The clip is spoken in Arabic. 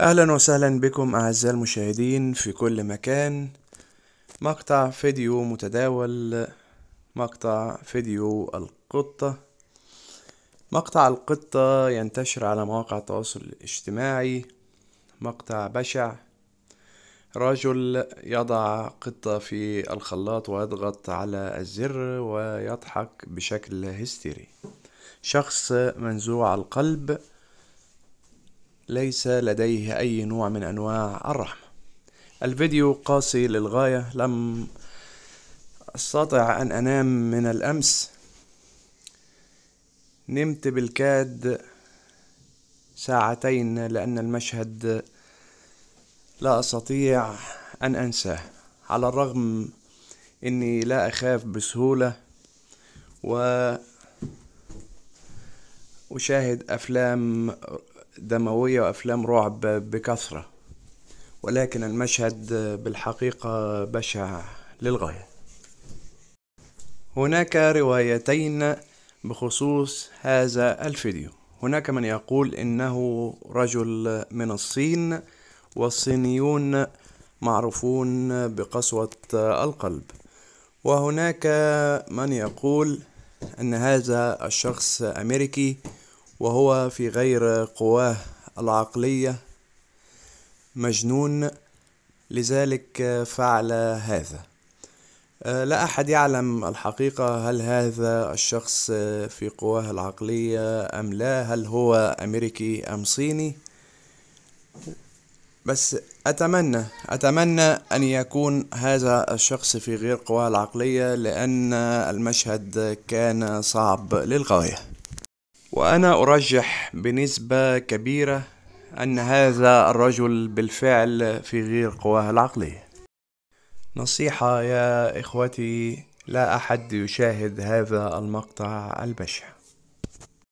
اهلا وسهلا بكم اعزائي المشاهدين في كل مكان مقطع فيديو متداول مقطع فيديو القطة مقطع القطة ينتشر على مواقع التواصل الاجتماعي مقطع بشع رجل يضع قطة في الخلاط ويضغط على الزر ويضحك بشكل هستيري شخص منزوع القلب ليس لديه أي نوع من أنواع الرحمة الفيديو قاسي للغاية لم أستطع أن أنام من الأمس نمت بالكاد ساعتين لأن المشهد لا أستطيع أن أنساه على الرغم إني لا أخاف بسهولة و أشاهد أفلام دموية وأفلام رعب بكثرة ولكن المشهد بالحقيقة بشع للغاية هناك روايتين بخصوص هذا الفيديو هناك من يقول إنه رجل من الصين والصينيون معروفون بقسوة القلب وهناك من يقول أن هذا الشخص أمريكي وهو في غير قواه العقلية مجنون لذلك فعل هذا آه، لا أحد يعلم الحقيقة هل هذا الشخص في قواه العقلية أم لا هل هو أمريكي أم صيني بس أتمنى أتمنى أن يكون هذا الشخص في غير قواه العقلية لأن المشهد كان صعب للغاية وأنا أرجح بنسبة كبيرة أن هذا الرجل بالفعل في غير قواه العقلية نصيحة يا إخوتي لا أحد يشاهد هذا المقطع البشع